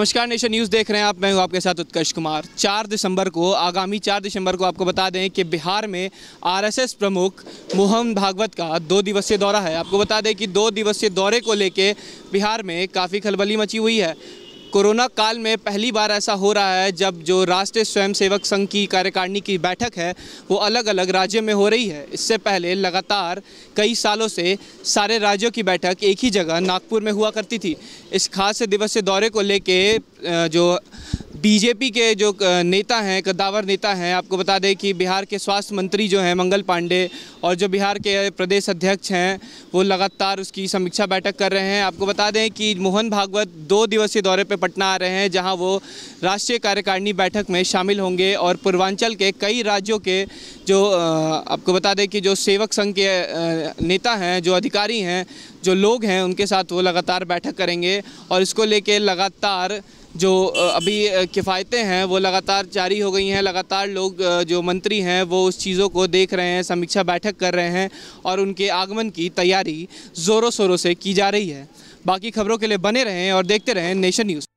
नमस्कार nation news देख रहे हैं आप मैं हूं आपके साथ उत्कर्ष कुमार चार दिसंबर को आगामी चार दिसंबर को आपको बता दें कि बिहार में आरएसएस प्रमुख मोहन भागवत का दो दिवसीय दौरा है आपको बता दें कि दो दिवसीय दौरे को लेके बिहार में काफ़ी खलबली मची हुई है कोरोना काल में पहली बार ऐसा हो रहा है जब जो राष्ट्रीय स्वयंसेवक संघ की कार्यकारिणी की बैठक है वो अलग अलग राज्यों में हो रही है इससे पहले लगातार कई सालों से सारे राज्यों की बैठक एक ही जगह नागपुर में हुआ करती थी इस खास दिवसीय दौरे को लेके जो बीजेपी के जो नेता हैं कद्दावर नेता हैं आपको बता दें कि बिहार के स्वास्थ्य मंत्री जो हैं मंगल पांडे और जो बिहार के प्रदेश अध्यक्ष हैं वो लगातार उसकी समीक्षा बैठक कर रहे हैं आपको बता दें कि मोहन भागवत दो दिवसीय दौरे पर पटना आ रहे हैं जहां वो राष्ट्रीय कार्यकारिणी बैठक में शामिल होंगे और पूर्वांचल के कई राज्यों के जो आपको बता दें कि जो सेवक संघ के नेता हैं जो अधिकारी हैं जो लोग हैं उनके साथ वो लगातार बैठक करेंगे और इसको लेके लगातार जो अभी किफ़ायतें हैं वो लगातार जारी हो गई हैं लगातार लोग जो मंत्री हैं वो उस चीज़ों को देख रहे हैं समीक्षा बैठक कर रहे हैं और उनके आगमन की तैयारी ज़ोरों शोरों से की जा रही है बाकी खबरों के लिए बने रहें और देखते रहें नेशन न्यूज़